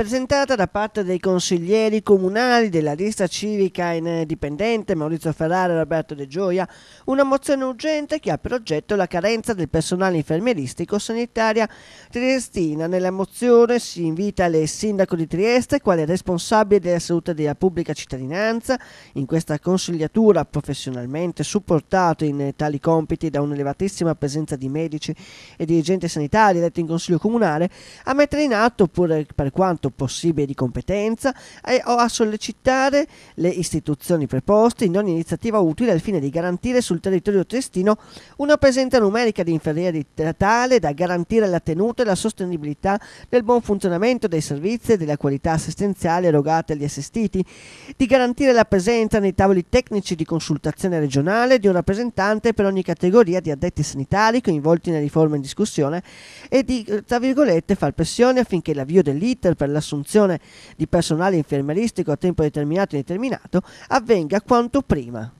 presentata da parte dei consiglieri comunali della lista civica indipendente Maurizio Ferrara e Roberto De Gioia, una mozione urgente che ha per oggetto la carenza del personale infermieristico sanitaria triestina. Nella mozione si invita il sindaco di Trieste, quale responsabile della salute della pubblica cittadinanza, in questa consigliatura professionalmente supportato in tali compiti da un'elevatissima presenza di medici e dirigenti sanitari eletti in consiglio comunale, a mettere in atto, pur per quanto quanto possibile di competenza e o a sollecitare le istituzioni preposte in ogni iniziativa utile al fine di garantire sul territorio triestino una presenza numerica di infermieri tale da garantire la tenuta e la sostenibilità del buon funzionamento dei servizi e della qualità assistenziale erogata agli assistiti, di garantire la presenza nei tavoli tecnici di consultazione regionale di un rappresentante per ogni categoria di addetti sanitari coinvolti nelle riforme in discussione e di, tra virgolette, far pressione affinché l'avvio dell'iter per la l'assunzione di personale infermieristico a tempo determinato e indeterminato avvenga quanto prima.